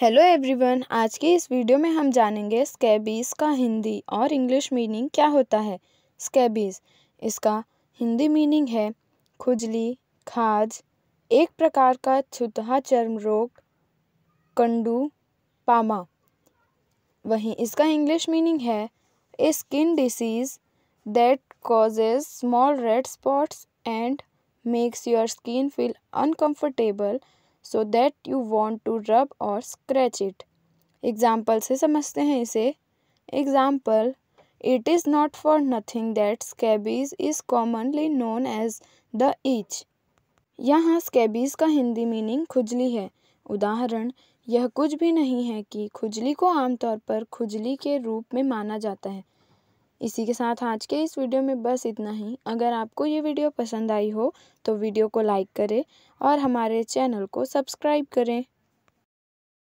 hello everyone आज के इस वीडियो में हम जानेंगे स्कैबीज़ का हिंदी और इंग्लिश मीनिंग क्या होता है स्कैबीज़ इसका हिंदी मीनिंग है खुजली खाज एक प्रकार का छुतहा चर्म रोग कंडू पामा वहीं इसका इंग्लिश मीनिंग है a skin disease that causes small red spots and makes your skin feel uncomfortable so that you want to rub or scratch it example से समझते हैं इसे example it is not for nothing that scabies is commonly known as the itch यहाँ scabies का Hindi meaning खुजली है उदाहरण यह कुछ भी नहीं है कि खुजली को आमतौर पर खुजली के रूप में माना जाता है इसी के साथ आज के इस वीडियो में बस इतना ही अगर आपको ये वीडियो पसंद आई हो तो वीडियो को लाइक करें और हमारे चैनल को सब्सक्राइब करें